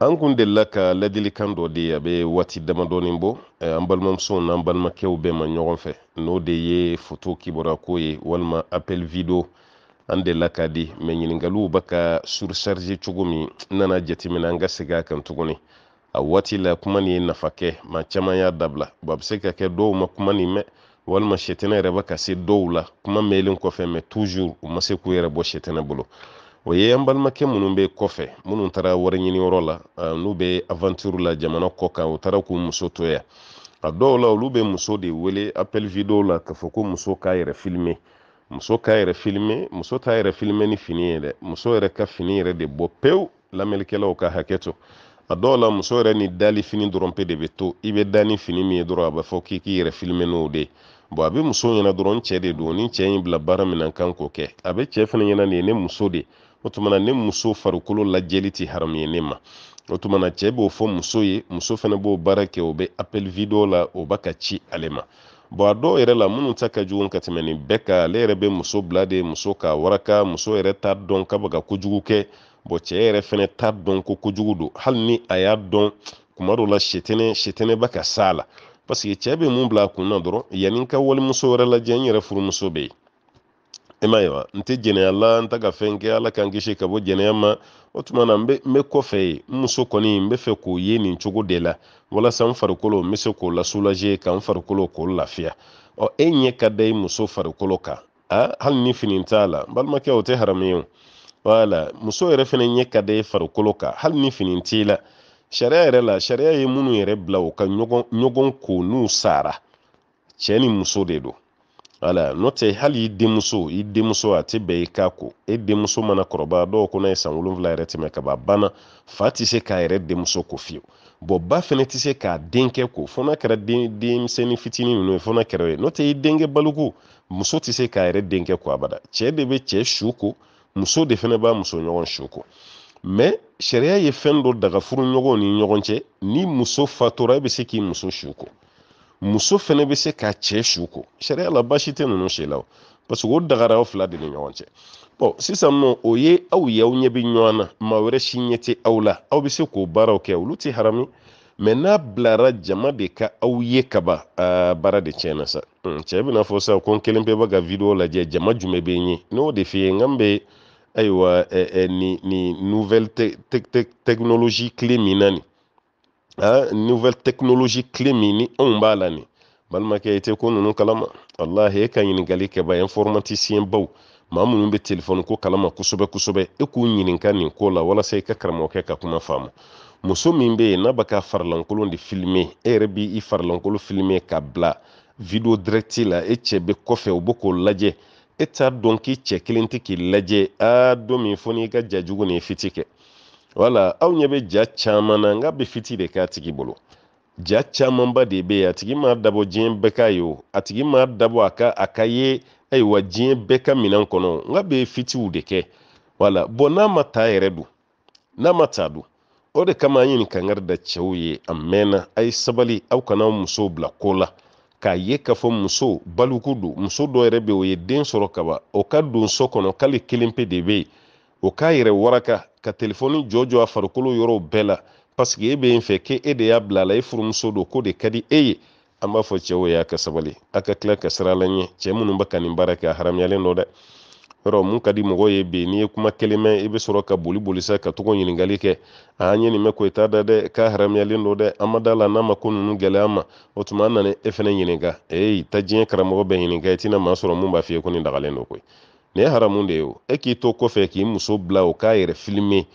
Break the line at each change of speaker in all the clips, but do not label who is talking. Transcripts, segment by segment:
an kun delila ka ladilikan dɔ di a be waati damadɔni bɔ eh, an balimamusow n'an balimakɛw bɛɛ ma ɲɔgɔn fɛ n'o de ye foto kibara ko ye walima appel video an delila ka di mɛ ɲiningaliw bɛ ka surcharge cogo min n nana jateminɛ an ka segin a kan tuguni a waati la kuma nin ye nafa kɛ ma caman y'a dabila wa a bɛ se ka kɛ dɔw ma kuma nin mɛn walima sɛtɛnɛ yɛrɛ bɛ ka se dɔw la kuma mɛnlen kɔfɛ mɛ toujours u ma se k'u yɛrɛ bɔ sɛtɛnɛ bolo o ye an balimakɛ minnu bɛ kɔfɛ minnu taara wari ɲiniyɔrɔ la n'u bɛ avanture la jamana kɔ kan u taara k'u muso to yan a dɔw la olu bɛ muso de wele appel video la k'a fɔ ko muso k'a yɛrɛ filime muso k'a yɛrɛ filime muso t'a yɛrɛ filime ni fini ye dɛ muso yɛrɛ ka fini yɛrɛ de bɔ pewu lamɛnnikɛlaw ka hakɛ to a dɔw la muso yɛrɛ ni dali fini dɔrɔn pe de bɛ to i bɛ da ni fini min ye dɔrɔn a b'a fɔ k'i k'i yɛrɛ filime n'o de ye bon a bɛ muso ɲɛna dɔrɔn n cɛ de don ni cɛ in bila baara min na n kan k'o kɛ a bɛ cɛ fana ɲɛna nin ye ne muso de o tuma na muso farikolo lajɛli ti haramu ye ne ma o tuma na b'o fɔ muso ye muso fana b'o baara kɛ o be appel video la o ba ka ci ale ma bon a dɔw yɛrɛ la minnu ta ka jugu ka tɛmɛ nin bɛɛ kan ale yɛrɛ bɛ muso bila de muso ka waraka muso yɛrɛ t'a dɔn ka bɛ kojugu kɛ bon cɛɛ yɛrɛ fɛnɛ t'a dɔn ko kojugu do hali ni a y'a dɔn kuma dɔ la sitɛnɛ sitɛnɛ ba ka s'a la parce que cɛ mun bila a kun na dɔrɔn yanni ka walimuso wɛrɛ lajɛ n yɛrɛ furumuso bɛ yen i m'a ye wa la n ta ka fɛn kɛ ala k'an kisi ka bɔ jɛnɛya ma o tuma na n bɛ kɔfɛ ye n muso kɔni n bɛ fɛ k'o ye nin cogo de la walasa n farikolo n bɛ se k'o lasulaje ka n farikolo k'o lafiya ɔ e ɲɛ ka da i muso farikolo kan a hali ni fini t'a la n balimakɛ o tɛ haramu ye wala muso yɛrɛ fana ɲɛ ka da i farikolo kan hali ni fini t'i la sariya yɛrɛ la sariya ye minnu yɛrɛ bila u ka ɲɔgɔn ko n'u sara cɛ ni muso de don ala n'o tɛ hali i denmuso i denmuso a tɛ bɛn i k'a ko e denmuso mana kɔrɔbaya dɔw ko n'a ye san wolonwula yɛrɛ tɛmɛ ka banna fa tɛ se k'a yɛrɛ denmuso ko fiyewu bɔn ba fana tɛ se k'a denkɛ ko fo n'a kɛra denmisɛnnin fitinin ninnu ye fo n'a kɛra ye n'o tɛ i denkɛ baloko muso tɛ se k'a yɛrɛ denkɛ ko abada cɛ de bɛ cɛ su ko muso de fana b'a muso ɲɔgɔn su ko mɛ sariya ye fɛn dɔ daga furu ni ɲɔgɔn cɛ ni muso fatura e bɛ se k'i muso su ko muso fɛnɛ be se k'a cɛ su ko sariya la baasi tɛ ninnu si la o o dagara aw fila de ni ɲɔgɔn cɛ bɔn sisan nɔ o ye aw ye aw ɲɛ bɛ ɲɔgɔn na maa wɛrɛ si ɲɛ tɛ aw la aw bɛ se k'o baaraw kɛ olu tɛ harami mɛ n'a bilara jama de ka aw ye kaba baara de tiɲɛna sa hmm, cɛ bɛna fɔ sa ko n kelen pe bɛ ka video lajɛ jama jumɛn bɛ n ye n'o de f'i ye n ayiwa ɛ nouvelle technologie tile min na nin ah, nouvelle technologie kile min ni anw b'a la nin balimakɛ i tɛ ko ninnu kalama walahi e ka ɲininkali kɛba informaticien baw maa minnu bɛ telefɔni ko kalama kosɛbɛ kosɛbɛ e k'u ɲininka nin ko la walasa i ka karamɔgɔkɛ ka kuma faamu muso min bɛ yen n'a bɛ ka farilankolon de filime e eh, yɛrɛ b'i farilankolo filime ka bila video direct la e cɛ k'o lajɛ e t'a dɔn k'i cɛ kelen tɛ k'i lajɛ aa don min fo n'i ka jajugu ni wala aw ɲɛ bɛ ja caman na n ka bɛ fiti de k'a tigi bolo ja camanba de bɛ yen a tigi ma dabɔ diɲɛ bɛɛ ka ye o a tigi ma dabɔ a ka a ka ye ayiwa diɲɛ bɛɛ ka minɛn kɔnɔ n bɛ fitiw de kɛ wala bɔn n'a ma taa yɛrɛ don n'a ma taa don o de kama an ye nin kankari da cɛw ye a mɛnna a ye sabali aw kana musow bila ko la k'a ye k'a fɔ muso baliku don muso dɔ yɛrɛ bɛ yen o ye den sɔrɔ kaban o ka don so kɔnɔ k'ale kelen pe de bɛ yen o k'a yɛrɛ waraka ka telefɔni jɔjɔ a farikolo yɔrɔw bɛɛ la paseke e bɛ yen fɛ k'e e de y'a bila la e furumuso don ko de ka e ye an b'a fɔ cɛw y'a ka sabali a ka tila ka sira la ɲɛ cɛ minnu bɛ ka nin baara kɛ a haramuyalen dɔ dɛ yɔrɔ mun ka di mɔgɔw ye bi n'i ye kuma kelen i e bɛ sɔrɔ ka boli boli ka tɔgɔ ɲininkali kɛ an ye nin mɛn ko i t'a da dɛ k'a haramuyalen don dɛ an ma da la n'a ma ko ninnu gɛlɛya ma o tuma an nana e fana ɲininka ee ta diɲɛ karamɔgɔ bɛ ɲininka i e tɛna maa sɔrɔ mun b'a f'i ko nin dagalen don koyi nin ye haramu de ye e k'i to kɔfɛ k'i muso bila o k'a yɛrɛ filime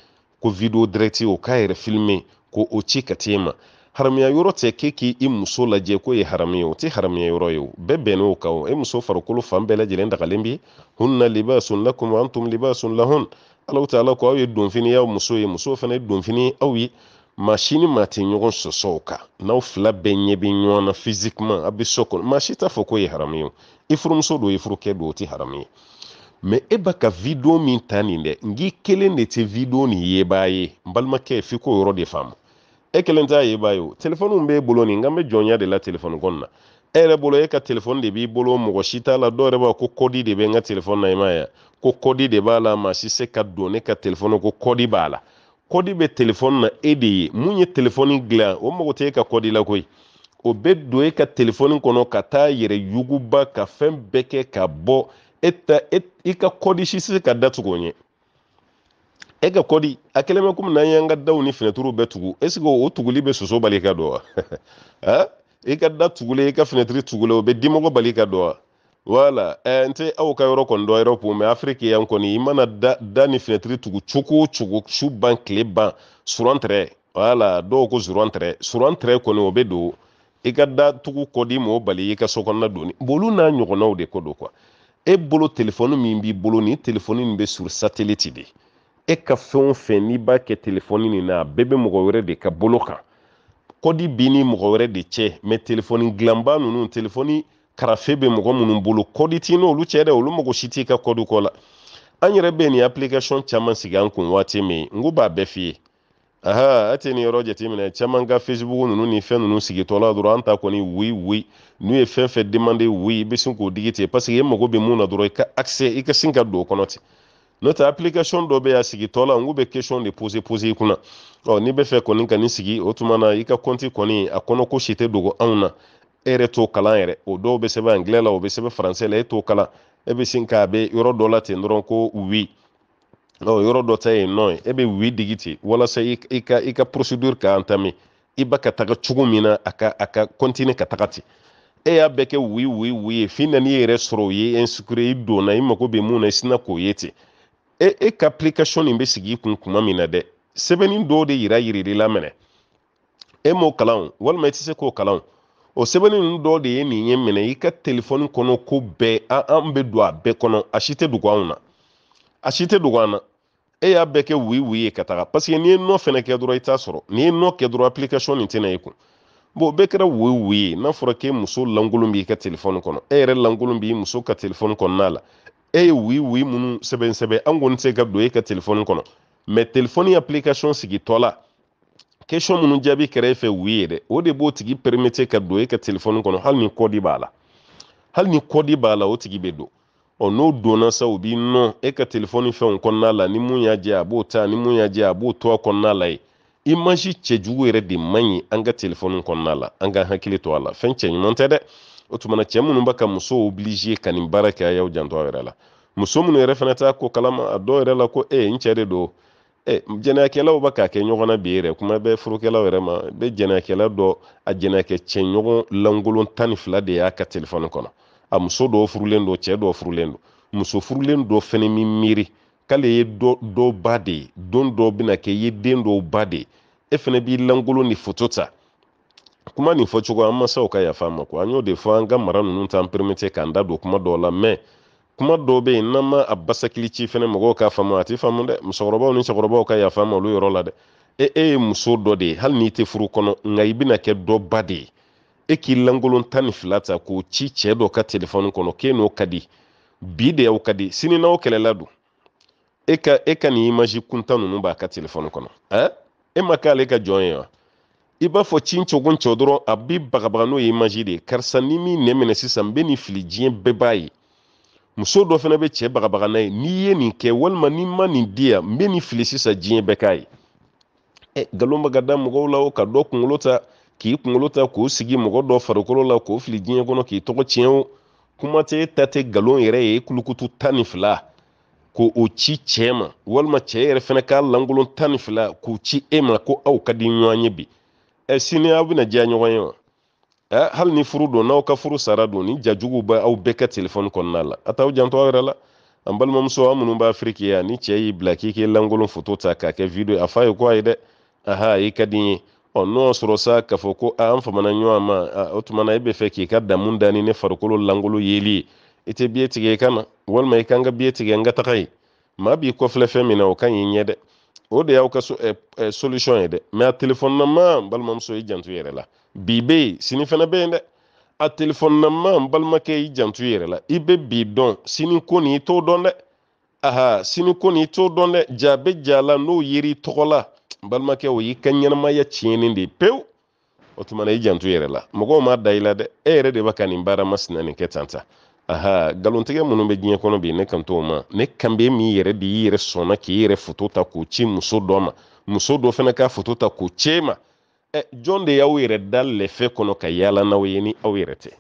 ko video direct o k'a yɛrɛ filime ko o ci ka ma haramuya yɔrɔ tɛ k'e k'i muso lajɛ ko ye haramu ye o tɛ haramuya yɔrɔ ye o bɛɛ bɛnnen o kan o e muso farikolo fan bɛɛ lajɛlen dagalen bi hunna libasun lakum antum libasun lahun alahu taala ko aw ye donfini y'aw muso ye musow fana ye donfini aw ye maa si ni maa tɛ ɲɔgɔn sɔsɔ kan n'aw fila bɛɛ ɲɛ bɛ ɲɔgɔn na fizikima aw bɛ so kɔnɔ maa si t'a fɔ ko ye haramu ye o i furumuso don i furukɛ don o tɛ haramu ye mɛ e ba ka video min ta nin dɛ nk'i kelen de tɛ video nin yebaa ye n balimakɛ f'i k'o yɔrɔ de faamu e kelen t'a yebaa ye o telefɔniw b'e bolo nin n bɛ jɔnya de la telefɔni kɔni na e yɛrɛ bolo e ka telefɔni de b'i bolo mɔgɔ si t'a la dɔw yɛrɛ b'a ko kɔdi de bɛ n ka telefɔni na i m'a ye ko kɔdi de b'a la maa si se ka don ne ka telefɔni ko kɔdi b'a la kɔdi bɛ telefɔni na e de ye mun ye telefɔni dilan o mago tɛ e ka kɔdi la koyi o bɛ don e ka telefɔni kɔnɔ ka taa yɛrɛ yuguba ka fɛn bɛɛ kɛ ka bɔ e ka kɔdi sisi ka datugu o ɲɛ e ka kɔdi a kɛlen bɛ komi ni finɛtiriw bɛɛ tugu ɛsike o tuguli bɛ soso bali ka dɔ wa i da tugulen i ka finɛtiri tugulen o bɛ bali ka dɔ wala eh, n tɛ ka yɔrɔ kɔni dɔ yɔrɔ kun mɛ yan kɔni i da, da ni finɛtiri tugu cogo o cogo ban tile ban suran tɛrɛ wala dɔw ko suran tɛrɛ suran tɛrɛ kɔni o bɛ da tugu kɔdi mɔɔ bali i ka so doni bolu n'a ɲɔgɔnnaw de ko don e bolo telefɔni min b'i bolo ni telefɔni nin bɛ sur sateliti de e ka fɛn o fɛn n'i b'a kɛ telefɔni nin na bɛɛ bɛ mɔgɔ wɛrɛ de ka bolo kan kɔdi b'i ni mɔgɔ wɛrɛ de cɛ mɛ telefɔni dilanba ninnu telefɔni karafe bɛ mɔgɔ minnu bolo kɔdi t'i n'olu cɛ dɛ olu mago si t'i ka kɔdu kɔ la an yɛrɛ bɛ nin application caman sigi an kun waati min n ko b'a bɛɛ f'i ye aha a tɛ yɔrɔ jateminɛ caman ka facebook ninnu ni fɛn ninnu sigitɔla dɔrɔn an ta kɔni wi wi n'u ye fɛn fɛn demande wi i bɛ sin k'o digi ten parce que e mago bɛ mun na dɔrɔn i ka accès i ka sin ka don o kɔnɔ ten n'o tɛ application dɔ bɛ yan sigitɔ n k'u bɛ question de pose pose i kunna ɔ n'i bɛ fɛ kɔni ka nin sigi o tuma na i ka compte kɔni a kɔnɔ ko si tɛ dogo anw na e yɛrɛ t'o kalan yɛrɛ o dɔw bɛ sɛbɛn anglais la o bɛ sɛbɛn français la e t'o kalan e bɛ sin k'a bɛ yɔrɔ dɔ la ten dɔrɔn ko wi oui. ɔ yɔrɔ dɔ ta yen nɔ e bɛ wi digi ten walasa i ka i ka procedure ka entame i ba ka taga cogo min na a ka a ka continue ka taga ten e y'a bɛɛ kɛ wi wi wi ye f'i nan'i yɛrɛ sɔrɔ o ye insécurité i donna i mago bɛ mun na i sina k'o ye ten e e ka application nin bɛ sigi i kun kuma min na dɛ sɛbɛnni dɔw de yira yirili la minɛ e m'o kalan o walima i tɛ se k'o kalan o o sɛbɛnni ninnu dɔw de ye nin ye minɛ i ka telefɔni kɔnɔ ko bɛɛ an bɛ don a bɛɛ kɔnɔ a si tɛ dogo anw na a si tɛ dogo an na e y'a bɛɛ kɛ wuyi wuyi ye ka taga paseke n'i ye nɔ fɛnɛ kɛ dɔrɔn i t'a sɔrɔ n'i ye nɔ kɛ dɔrɔn application nin tɛna i kun bon o bɛɛ kɛra wuyi wuyi ye n'a fɔra k'e muso lankolon b'i ka telefɔni kɔnɔ e yɛrɛ lankolon b'i muso ka telefɔni kɔnɔna la e ye wuyi wuyi minnu sɛbɛn sɛbɛn an kɔni tɛ ka don e ka telefɔni kɔnɔ mɛ telefɔni application sigitɔ la question minnu jaabi kɛra e fɛ wuyi ye dɛ o de b'o tigi permettre ka don e ka telefɔni kɔnɔ hali ni kɔdi b'a la hali ni kɔdi b'a la o tigi bɛ don ɔ n'o donna sa o b'i nɔ e ka telefɔni fɛnw kɔnɔna la ni mun y'a jɛ a b'o ta ni mun y'a jɛ a b'o to a kɔnɔna la ye image cɛjugu yɛrɛ de man ɲi an ka telefɔni kɔnɔna la an ka hakili to a la fɛn cɛɲuman tɛ dɛ o tuma cɛ minnu bɛ ka muso obilize ka nin baara kɛ a y'aw janto a yɛrɛ la muso minnu yɛrɛ fana t'a ko kalama a dɔw yɛrɛ la ko e n cɛ de don e jɛnɛyakɛlaw bɛ k'a kɛ ɲɔgɔn na bi yɛrɛ kuma bɛ furukɛlaw yɛrɛ ma bɛ jɛnɛyakɛla dɔ a jɛnɛyakɛ cɛ lankolon tan ni fila de y'a ka telefɔni kɔnɔ a muso dɔw furulen don cɛɛ dɔ furulen don muso furulen dɔ fɛnɛ mi miiri k'ale ye dɔ ba de don dɔ bɛna kɛ i ye den dɔw ba de ye e fɛnɛ b'i lankolon ni foto ta kuma nin fɔcogo an masaw ka yafa ma ko an y'o de fɔ an ka mara ninnu t'an peremete k'an da don kuma dɔw la mɛ kuma dɔw bɛ yen n'an ma a basakili ci fɛnɛ mɔgɔw k'a faamu a tɛ faamu dɛ musokɔrɔbaw ni cɛkɔrɔbaw ka yafa ma olu yɔrɔ la dɛ e e ye muso dɔ de ye hali n'i tɛ furu kɔnɔ nka i bɛna kɛ dɔ ba de ye e k'i lankolon tan ni fila ta k'o ci cɛ dɔ ka telefɔni kɔnɔ k'e n'o ka di bi de y'aw ka di sini n'aw kɛlɛla don e ka e ka nin imaji kuntan ninnu b'a ka telefɔni kɔnɔ ɛn e ma k'ale ka jɔn ye wa i b'a fɔ ci cogo cɛ dɔrɔn a bi bagabaga n'o ye imaji de ye karisa ni min nɛ minɛ sisan n bɛ nin fili diɲɛ bɛɛ b'a ye muso dɔ fana bɛ cɛ bagabaga n'a ye n'i ye nin kɛ walima n'i ma nin di n bɛ nin fili sisan diɲɛ bɛɛ k'a ye eh, ɛ nkalon bɛ da mɔgɔw la o ka dɔ kunkolo ta k'i kunkolo ta k'o sigi mɔgɔ dɔ farikolo la k'o fili diɲɛ kɔnɔ k'i tɔgɔ tiɲɛ kuma tɛ e ta tɛ nkalon yɛrɛ ye kulukutu tan ni fila ko o ci cɛ ma walima cɛ yɛrɛ fana k'a lankolon tan ni fila k'o ci e ma ko aw ka di ɲɔgɔn ye bi ɛ sini aw bɛna diya ɲɔgɔn ye wa ɛ e, hali ni furu don n'aw ka furu sara don ni jajugu bɛ aw bɛɛ ka telefɔni kɔnɔna la a t'aw janto aw yɛrɛ la an balimamuso an minnu b'a afiriki yan ni cɛ y'i bila k'i k'i lankolon foto ta k'a kɛ video a f'a ye ko ayi dɛ aha i ka di n ye ɔ n'o sɔrɔ sa k'a fɔ ko an famana ɲɔgɔn ma o tuma na e bɛ fɛ k'i ka damu da ni ne farikolo langolo yeli ye i tɛ biye tigɛ i kana walima i kan ka biye tigɛ n ka taga ye maa b'i kɔfilɛ fɛn min na o ka ɲi ɲɛ dɛ o de y'aw ka so, eh, eh, solution ye dɛ mɛ a telefɔni na ma balimamuso i janto yɛrɛ la bi bɛ yen sini fana bɛ yen dɛ a telefɔni na ma balimakɛ i janto yɛrɛ la i bɛ bi dɔn sini ko nin i t'o dɔn dɛ aha sini ko nin i t'o dɔn dɛ ja bɛ ja la n'o yeri tɔgɔ la balimakɛ o y'i ka ɲɛnamaya tiɲɛnen de ye pewu o tuma i janto yɛrɛ la mɔgɔw m'a da i la dɛ e yɛrɛ de b'a ka nin baara nin kɛ tan tan aha galontigɛ minnu bɛ diɲɛ kɔnɔ bi ne kan ma ne kanbe mi min yɛrɛ de i yɛrɛ sɔnna k'i yɛrɛ foto ta k'o ci muso dɔ ma muso dɔ fana ka foto ta k'o e ma ɛ jɔn de y'aw yɛrɛ da lɛfɛ kɔnɔ ka yaala n'aw ye ni aw yɛrɛ tɛ